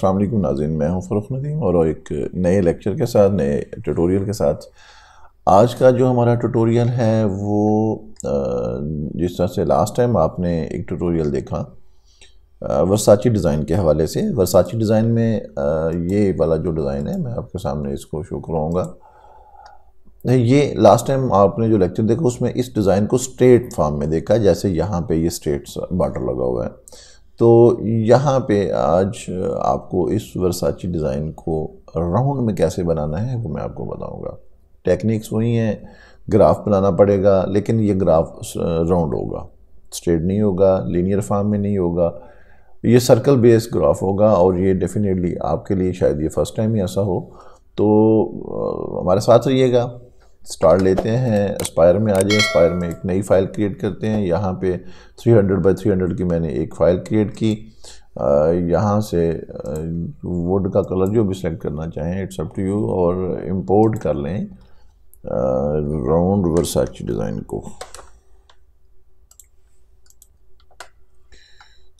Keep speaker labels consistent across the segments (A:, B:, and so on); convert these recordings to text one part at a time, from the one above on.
A: अस्सलाम वालेकुम नाजिन मैं हूँ फ़रुख नदीम और एक नए लेक्चर के साथ नए ट्यूटोरियल के साथ आज का जो हमारा ट्यूटोरियल है वो जिस तरह से लास्ट टाइम आपने एक ट्यूटोरियल देखा वर्साची डिज़ाइन के हवाले से वर्साची डिज़ाइन में ये वाला जो डिज़ाइन है मैं आपके सामने इसको शो कराऊँगा ये लास्ट टाइम आपने जो लेक्चर देखा उसमें इस डिज़ाइन को स्ट्रेट फॉर्म में देखा जैसे यहाँ पे ये स्ट्रेट बॉर्डर लगा हुआ है तो यहाँ पे आज आपको इस वर्साची डिज़ाइन को राउंड में कैसे बनाना है वो मैं आपको बताऊँगा टेक्निक्स वही हैं ग्राफ बनाना पड़ेगा लेकिन ये ग्राफ राउंड होगा स्ट्रेट नहीं होगा लीनियर फार्म में नहीं होगा ये सर्कल बेस ग्राफ होगा और ये डेफिनेटली आपके लिए शायद ये फर्स्ट टाइम ही ऐसा हो तो हमारे साथ रहिएगा स्टार लेते हैं एस्पायर में आ जाए एस्पायर में एक नई फ़ाइल क्रिएट करते हैं यहाँ पे 300 हंड्रेड बाई थ्री हंड्रेड की मैंने एक फ़ाइल क्रिएट की यहाँ से वुड का कलर जो भी सेलेक्ट करना चाहें इट्स अप टू यू और इम्पोर्ट कर लें राउंड वर्साची डिज़ाइन को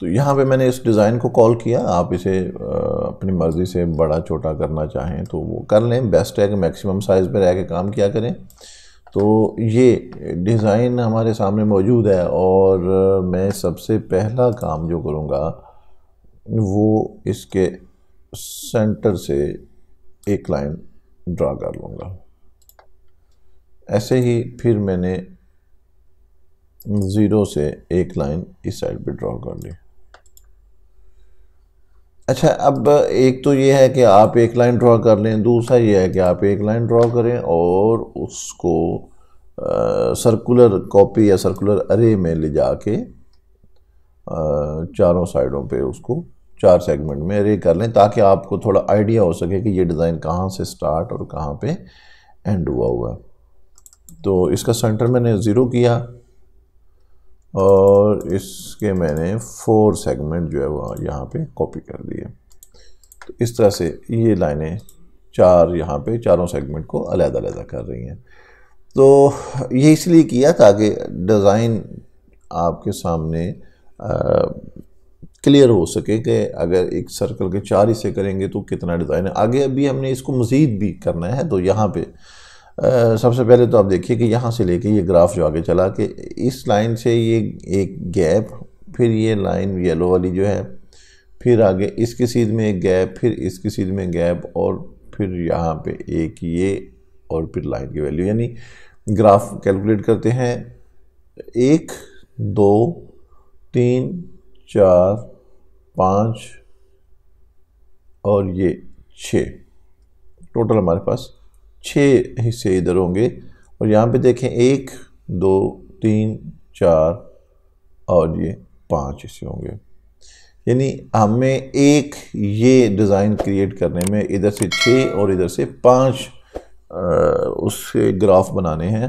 A: तो यहाँ पे मैंने इस डिज़ाइन को कॉल किया आप इसे अपनी मर्ज़ी से बड़ा छोटा करना चाहें तो वो कर लें बेस्ट है कि मैक्सिमम साइज़ पर रह के काम किया करें तो ये डिज़ाइन हमारे सामने मौजूद है और मैं सबसे पहला काम जो करूँगा वो इसके सेंटर से एक लाइन ड्रा कर लूँगा ऐसे ही फिर मैंने ज़ीरो से एक लाइन इस साइड पे ड्रा कर ली अच्छा अब एक तो ये है कि आप एक लाइन ड्रा कर लें दूसरा ये है कि आप एक लाइन ड्रा करें और उसको आ, सर्कुलर कॉपी या सर्कुलर अरे में ले जाके चारों साइडों पे उसको चार सेगमेंट में अरे कर लें ताकि आपको थोड़ा आइडिया हो सके कि ये डिज़ाइन कहाँ से स्टार्ट और कहाँ पे एंड हुआ हुआ है तो इसका सेंटर मैंने ज़ीरो किया और इसके मैंने फोर सेगमेंट जो है वो यहाँ पे कॉपी कर दिए तो इस तरह से ये लाइनें चार यहाँ पे चारों सेगमेंट को अलग अलग कर रही हैं तो ये इसलिए किया ताकि डिज़ाइन आपके सामने क्लियर हो सके कि अगर एक सर्कल के चार हिस्से करेंगे तो कितना डिज़ाइन है आगे अभी हमने इसको मज़ीद भी करना है तो यहाँ पर सबसे पहले तो आप देखिए कि यहाँ से लेके ये ग्राफ जो आगे चला कि इस लाइन से ये एक गैप फिर ये लाइन येलो वाली जो है फिर आगे इसकी सीध में एक गैप फिर इसकी सीध में गैप और फिर यहाँ पे एक ये और फिर लाइन की वैल्यू यानी ग्राफ कैलकुलेट करते हैं एक दो तीन चार पाँच और ये छः टोटल हमारे पास छः हिस्से इधर होंगे और यहाँ पे देखें एक दो तीन चार और ये पांच हिस्से होंगे यानी हमें एक ये डिज़ाइन क्रिएट करने में इधर से छः और इधर से पाँच उसके ग्राफ बनाने हैं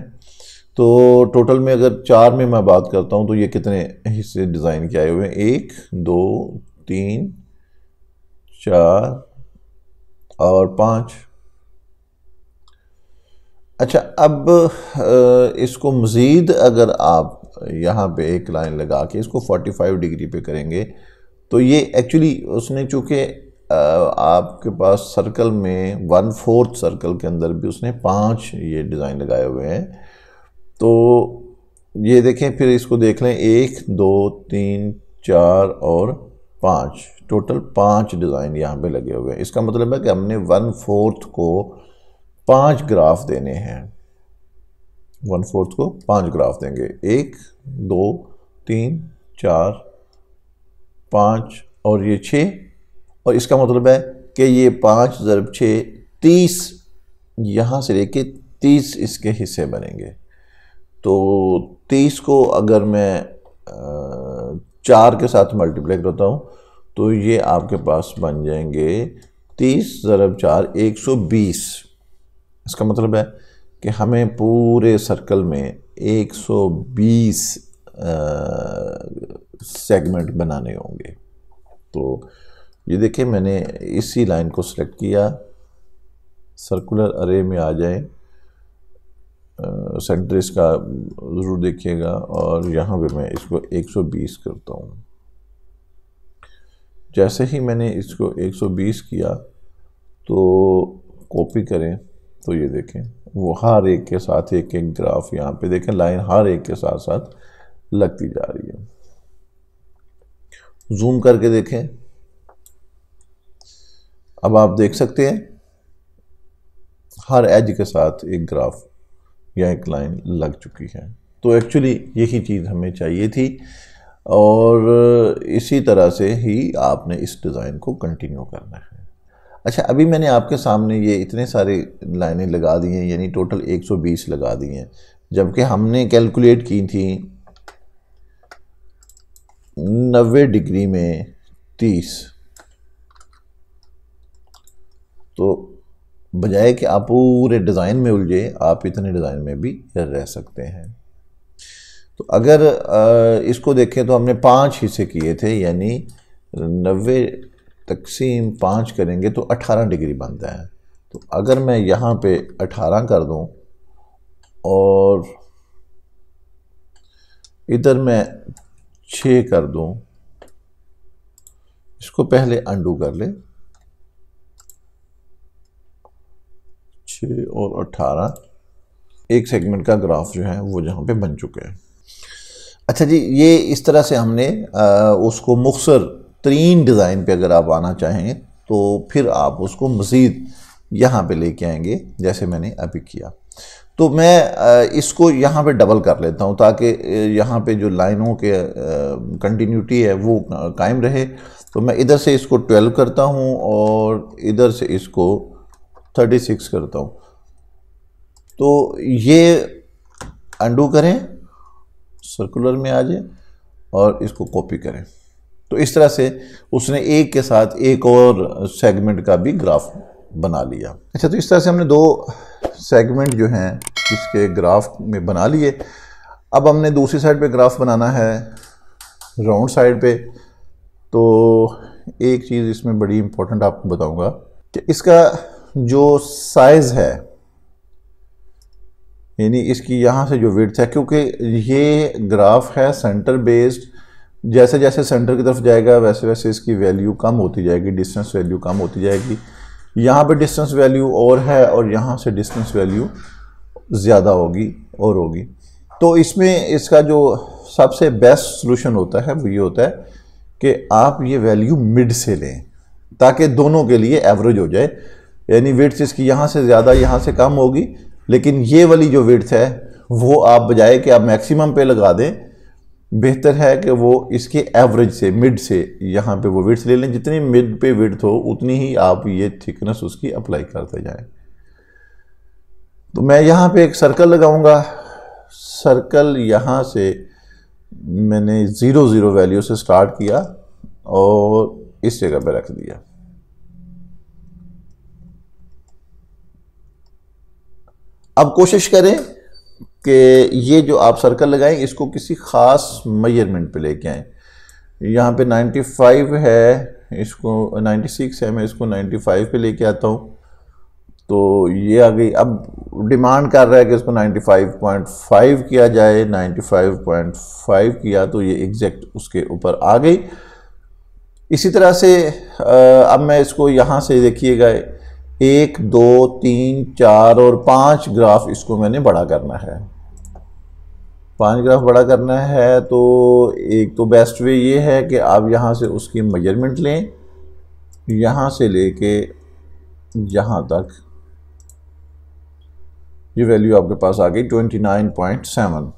A: तो टोटल में अगर चार में मैं बात करता हूँ तो ये कितने हिस्से डिज़ाइन के आए हुए हैं एक दो तीन चार और पाँच अच्छा अब इसको मज़ीद अगर आप यहाँ पे एक लाइन लगा के इसको 45 डिग्री पे करेंगे तो ये एक्चुअली उसने चूँकि आपके पास सर्कल में वन फोर्थ सर्कल के अंदर भी उसने पांच ये डिज़ाइन लगाए हुए हैं तो ये देखें फिर इसको देख लें एक दो तीन चार और पाँच टोटल पाँच डिज़ाइन यहाँ पे लगे हुए हैं इसका मतलब है कि हमने वन फोर्थ को पांच ग्राफ देने हैं वन फोर्थ को पांच ग्राफ देंगे एक दो तीन चार पाँच और ये छः और इसका मतलब है कि ये पाँच ज़रब छः तीस यहाँ से लेके तीस इसके हिस्से बनेंगे तो तीस को अगर मैं चार के साथ मल्टीप्लाई करता हूँ तो ये आपके पास बन जाएंगे तीस ज़रब चार एक सौ बीस इसका मतलब है कि हमें पूरे सर्कल में 120 सेगमेंट बनाने होंगे तो ये देखिए मैंने इसी लाइन को सिलेक्ट किया सर्कुलर अरे में आ जाए सेंटर इसका ज़रूर देखिएगा और यहाँ पे मैं इसको 120 करता हूँ जैसे ही मैंने इसको 120 किया तो कॉपी करें तो ये देखें वो हर एक के साथ एक एक ग्राफ यहाँ पे देखें लाइन हर एक के साथ साथ लगती जा रही है जूम करके देखें अब आप देख सकते हैं हर एज के साथ एक ग्राफ या एक लाइन लग चुकी है तो एक्चुअली यही चीज़ हमें चाहिए थी और इसी तरह से ही आपने इस डिज़ाइन को कंटिन्यू करना है अच्छा अभी मैंने आपके सामने ये इतने सारे लाइनें लगा दी हैं यानी टोटल 120 लगा दी हैं जबकि हमने कैलकुलेट की थी 90 डिग्री में 30 तो बजाय कि आप पूरे डिज़ाइन में उलझे आप इतने डिज़ाइन में भी रह सकते हैं तो अगर इसको देखें तो हमने पांच हिस्से किए थे यानी नबे तकसीम पाँच करेंगे तो अठारह डिग्री बनता है तो अगर मैं यहाँ पे अठारह कर दूँ और इधर मैं छः कर दूँ इसको पहले अंडू कर ले छ और अट्ठारह एक सेगमेंट का ग्राफ जो है वो जहाँ पे बन चुका है अच्छा जी ये इस तरह से हमने आ, उसको मुखसर तरीन डिज़ाइन पे अगर आप आना चाहें तो फिर आप उसको मज़ीद यहाँ पे लेके आएंगे जैसे मैंने अभी किया तो मैं इसको यहाँ पे डबल कर लेता हूँ ताकि यहाँ पे जो लाइनों के कंटिन्यूटी है वो कायम रहे तो मैं इधर से इसको 12 करता हूँ और इधर से इसको 36 करता हूँ तो ये अंडू करें सर्कुलर में आ जाए और इसको कॉपी करें तो इस तरह से उसने एक के साथ एक और सेगमेंट का भी ग्राफ बना लिया अच्छा तो इस तरह से हमने दो सेगमेंट जो हैं इसके ग्राफ में बना लिए अब हमने दूसरी साइड पे ग्राफ बनाना है राउंड साइड पे तो एक चीज़ इसमें बड़ी इम्पोर्टेंट आपको बताऊंगा कि इसका जो साइज़ है यानी इसकी यहाँ से जो विड्थ है क्योंकि ये ग्राफ है सेंटर बेस्ड जैसे जैसे सेंटर की तरफ जाएगा वैसे वैसे इसकी वैल्यू कम होती जाएगी डिस्टेंस वैल्यू कम होती जाएगी यहाँ पे डिस्टेंस वैल्यू और है और यहाँ से डिस्टेंस वैल्यू ज़्यादा होगी और होगी तो इसमें इसका जो सबसे बेस्ट सोल्यूशन होता है वो ये होता है कि आप ये वैल्यू मिड से लें ताकि दोनों के लिए एवरेज हो जाए यानी वेट्स इसकी यहाँ से ज़्यादा यहाँ से कम होगी लेकिन ये वाली जो वेट्स है वो आप बजाय कि आप मैक्सिमम पे लगा दें बेहतर है कि वो इसके एवरेज से मिड से यहाँ पे वो विड्थ ले लें जितनी मिड पे विड्थ हो उतनी ही आप ये थिकनेस उसकी अप्लाई करते जाएं तो मैं यहाँ पे एक सर्कल लगाऊंगा सर्कल यहाँ से मैंने ज़ीरो ज़ीरो वैल्यू से स्टार्ट किया और इस जगह पे रख दिया अब कोशिश करें कि ये जो आप सर्कल लगाएं इसको किसी ख़ास मेजरमेंट पे लेके आएँ यहाँ पे 95 है इसको 96 है मैं इसको 95 पे लेके आता हूँ तो ये आ गई अब डिमांड कर रहा है कि इसको 95.5 किया जाए 95.5 किया तो ये एग्जैक्ट उसके ऊपर आ गई इसी तरह से अब मैं इसको यहाँ से देखिएगा एक दो तीन चार और पाँच ग्राफ इसको मैंने बड़ा करना है पानी ग्राफ बड़ा करना है तो एक तो बेस्ट वे ये है कि आप यहाँ से उसकी मेजरमेंट लें यहाँ से लेके यहाँ तक ये वैल्यू आपके पास आ गई 29.7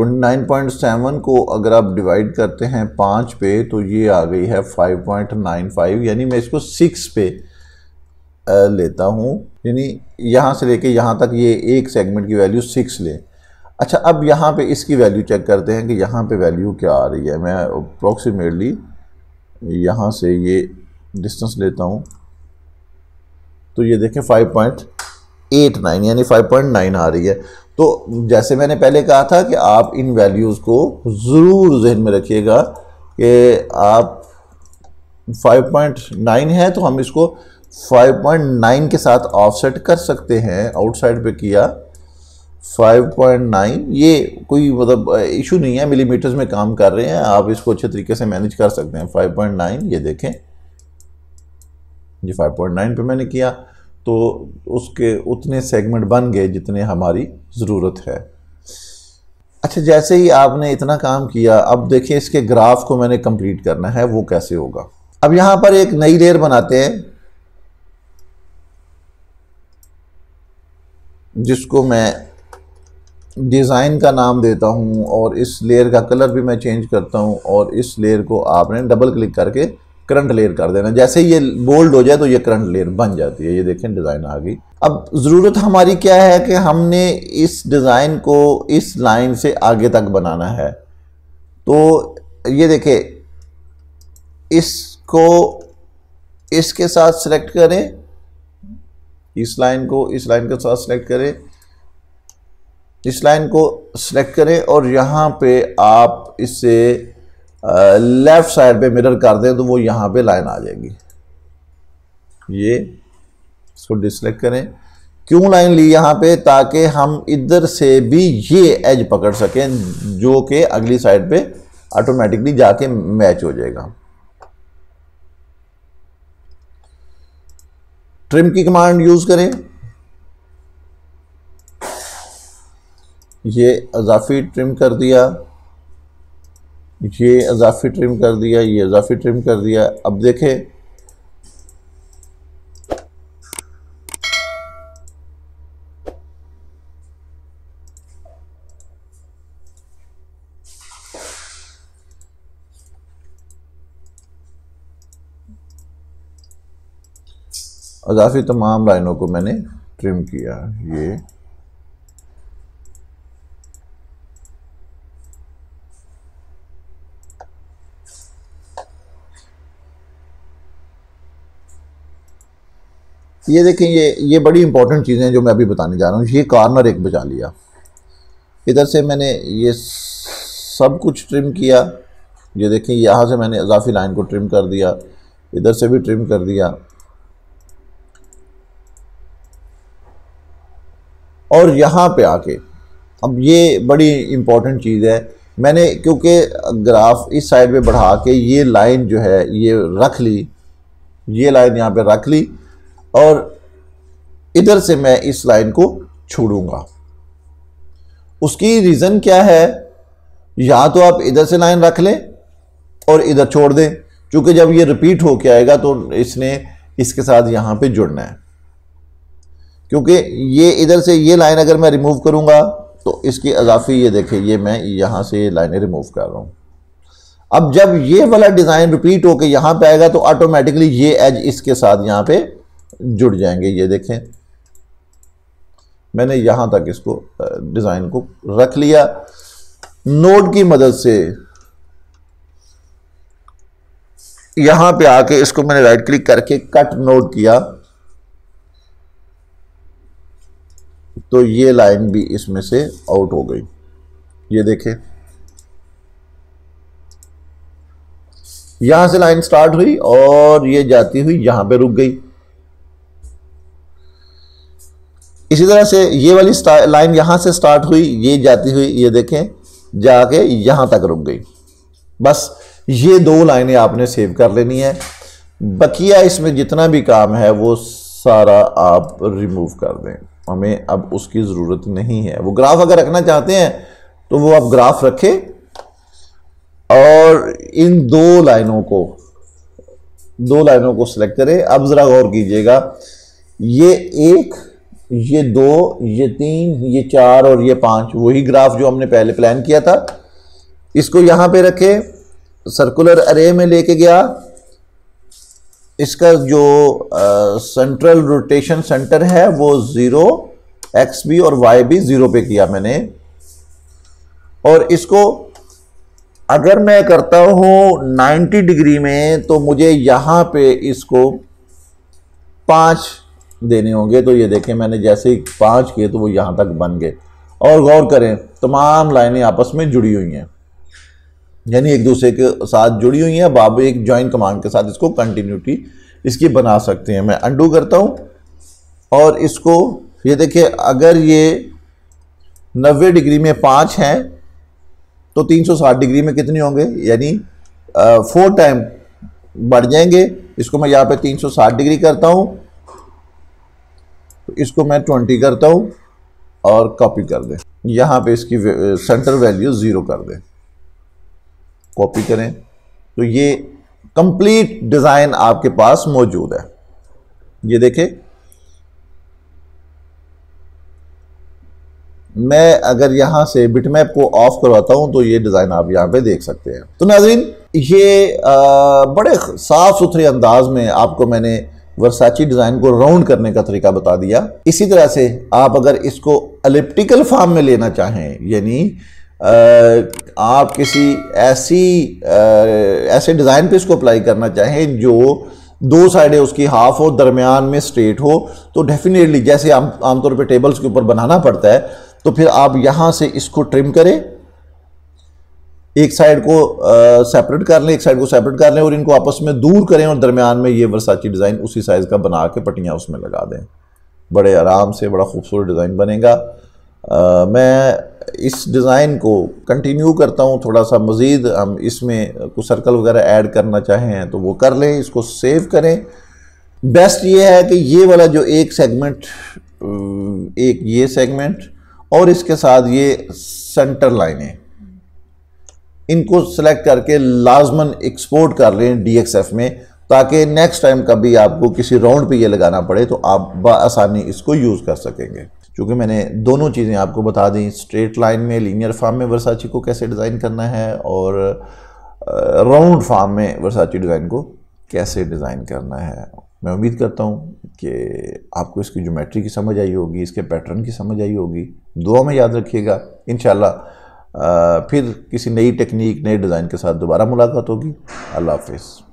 A: 29.7 को अगर आप डिवाइड करते हैं पाँच पे तो ये आ गई है 5.95 यानी मैं इसको सिक्स पे लेता हूँ यानी यहाँ से लेके यहाँ तक ये एक सेगमेंट की वैल्यू सिक्स लें अच्छा अब यहाँ पे इसकी वैल्यू चेक करते हैं कि यहाँ पे वैल्यू क्या आ रही है मैं अप्रॉक्सीमेटली यहाँ से ये डिस्टेंस लेता हूँ तो ये देखें 5.89 यानी 5.9 आ रही है तो जैसे मैंने पहले कहा था कि आप इन वैल्यूज़ को ज़रूर जहन में रखिएगा कि आप 5.9 है तो हम इसको 5.9 के साथ ऑफसेट कर सकते हैं आउटसाइड पे किया 5.9 ये कोई मतलब इशू नहीं है मिलीमीटर्स में काम कर रहे हैं आप इसको अच्छे तरीके से मैनेज कर सकते हैं 5.9 ये देखें ये 5.9 पे मैंने किया तो उसके उतने सेगमेंट बन गए जितने हमारी ज़रूरत है अच्छा जैसे ही आपने इतना काम किया अब देखिए इसके ग्राफ को मैंने कंप्लीट करना है वो कैसे होगा अब यहाँ पर एक नई लेयर बनाते हैं जिसको मैं डिज़ाइन का नाम देता हूँ और इस लेयर का कलर भी मैं चेंज करता हूँ और इस लेयर को आपने डबल क्लिक करके करंट लेयर कर देना जैसे ये बोल्ड हो जाए तो ये करंट लेयर बन जाती है ये देखें डिज़ाइन आ गई अब ज़रूरत हमारी क्या है कि हमने इस डिज़ाइन को इस लाइन से आगे तक बनाना है तो ये देखें इसको इसके साथ सेलेक्ट करें इस लाइन को इस लाइन के साथ सेलेक्ट करें इस लाइन को सिलेक्ट करें और यहाँ पे आप इसे लेफ़्ट साइड पे मिरर कर दें तो वो यहाँ पे लाइन आ जाएगी ये इसको डिसलेक्ट करें क्यों लाइन ली यहाँ पे ताकि हम इधर से भी ये एज पकड़ सकें जो कि अगली साइड पे ऑटोमेटिकली जाके मैच हो जाएगा ट्रिम की कमांड यूज़ करें ये अजाफी ट्रिम कर दिया ये अजाफी ट्रिम कर दिया ये अजाफी ट्रिम कर दिया अब देखें अजाफी तमाम लाइनों को मैंने ट्रिम किया ये ये देखें ये ये बड़ी इंपॉर्टेंट चीज़ें हैं जो मैं अभी बताने जा रहा हूँ ये कॉर्नर एक बचा लिया इधर से मैंने ये सब कुछ ट्रिम किया ये देखें यहाँ से मैंने इजाफी लाइन को ट्रिम कर दिया इधर से भी ट्रिम कर दिया और यहाँ पे आके अब ये बड़ी इम्पॉर्टेंट चीज़ है मैंने क्योंकि ग्राफ इस साइड पे बढ़ा के ये लाइन जो है ये रख ली ये लाइन यहाँ पे रख ली और इधर से मैं इस लाइन को छोड़ूंगा उसकी रीज़न क्या है या तो आप इधर से लाइन रख लें और इधर छोड़ दें क्योंकि जब ये रिपीट होके आएगा तो इसने इसके साथ यहां पे जुड़ना है क्योंकि ये इधर से ये लाइन अगर मैं रिमूव करूंगा तो इसकी अजाफी ये देखें ये मैं यहां से ये लाइनें रिमूव कर रहा हूँ अब जब ये वाला डिज़ाइन रिपीट होकर यहां पे आएगा तो ऑटोमेटिकली ये एज इसके साथ यहाँ पे जुड़ जाएंगे ये देखें मैंने यहां तक इसको डिज़ाइन को रख लिया नोड की मदद से यहां पे आके इसको मैंने राइट क्लिक करके कट नोड किया तो ये लाइन भी इसमें से आउट हो गई ये देखें यहां से लाइन स्टार्ट हुई और ये जाती हुई यहां पे रुक गई इसी तरह से ये वाली लाइन यहाँ से स्टार्ट हुई ये जाती हुई ये देखें जाके यहाँ तक रुक गई बस ये दो लाइनें आपने सेव कर लेनी है बकिया इसमें जितना भी काम है वो सारा आप रिमूव कर दें हमें अब उसकी ज़रूरत नहीं है वो ग्राफ अगर रखना चाहते हैं तो वो आप ग्राफ रखें और इन दो लाइनों को दो लाइनों को सिलेक्ट करें अब ज़रा गौर कीजिएगा ये एक ये दो ये तीन ये चार और ये पाँच वही ग्राफ जो हमने पहले प्लान किया था इसको यहाँ पे रखे सर्कुलर अरे में लेके गया इसका जो सेंट्रल रोटेशन सेंटर है वो ज़ीरो एक्स भी और वाई भी ज़ीरो पे किया मैंने और इसको अगर मैं करता हूँ 90 डिग्री में तो मुझे यहाँ पे इसको पाँच देने होंगे तो ये देखें मैंने जैसे ही पाँच किए तो वो यहाँ तक बन गए और गौर करें तमाम लाइनें आपस में जुड़ी हुई हैं यानी एक दूसरे के साथ जुड़ी हुई हैं बाबू एक जॉइंट कमांड के साथ इसको कंटिन्यूटी इसकी बना सकते हैं मैं अंडू करता हूँ और इसको ये देखिए अगर ये नबे डिग्री में पाँच हैं तो 360 डिग्री में कितने होंगे यानी फोर टाइम बढ़ जाएंगे इसको मैं यहाँ पे 360 डिग्री करता हूँ इसको मैं ट्वेंटी करता हूँ और कॉपी कर दें यहाँ पे इसकी सेंटर वैल्यू ज़ीरो कर दें कॉपी करें तो ये कंप्लीट डिज़ाइन आपके पास मौजूद है ये देखें मैं अगर यहाँ से बिटमैप को ऑफ करवाता हूँ तो ये डिज़ाइन आप यहाँ पे देख सकते हैं तो नाजरीन ये आ, बड़े साफ़ सुथरे अंदाज में आपको मैंने वर्साची डिज़ाइन को राउंड करने का तरीका बता दिया इसी तरह से आप अगर इसको अलिप्टिकल फॉर्म में लेना चाहें यानी आप किसी ऐसी आ, ऐसे डिज़ाइन पे इसको अप्लाई करना चाहें जो दो साइडें उसकी हाफ हो दरमियान में स्ट्रेट हो तो डेफिनेटली जैसे आम आमतौर पे टेबल्स के ऊपर बनाना पड़ता है तो फिर आप यहाँ से इसको ट्रिम करें एक साइड को सेपरेट कर लें एक साइड को सेपरेट कर लें और इनको आपस में दूर करें और दरमियान में ये वर्साची डिज़ाइन उसी साइज़ का बना के पटियाँ उसमें लगा दें बड़े आराम से बड़ा खूबसूरत डिज़ाइन बनेगा आ, मैं इस डिज़ाइन को कंटिन्यू करता हूँ थोड़ा सा मज़ीद हम इसमें कुछ सर्कल वगैरह ऐड करना चाहें तो वो कर लें इसको सेव करें बेस्ट ये है कि ये वाला जो एक सेगमेंट एक ये सेगमेंट और इसके साथ ये सेंटर लाइनें इनको सेलेक्ट करके लाजमन एक्सपोर्ट कर लें डीएक्सएफ में ताकि नेक्स्ट टाइम कभी आपको किसी राउंड पे ये लगाना पड़े तो आप बसानी इसको यूज़ कर सकेंगे क्योंकि मैंने दोनों चीज़ें आपको बता दी स्ट्रेट लाइन में लीनियर फार्म में वर्साची को कैसे डिज़ाइन करना है और राउंड फार्म में वर्साची डिज़ाइन को कैसे डिज़ाइन करना है मैं उम्मीद करता हूँ कि आपको इसकी जोमेट्री की समझ आई होगी इसके पैटर्न की समझ आई होगी दुआ में याद रखिएगा इन फिर किसी नई टेक्निक नए डिज़ाइन के साथ दोबारा मुलाकात होगी अल्लाह हाफिज़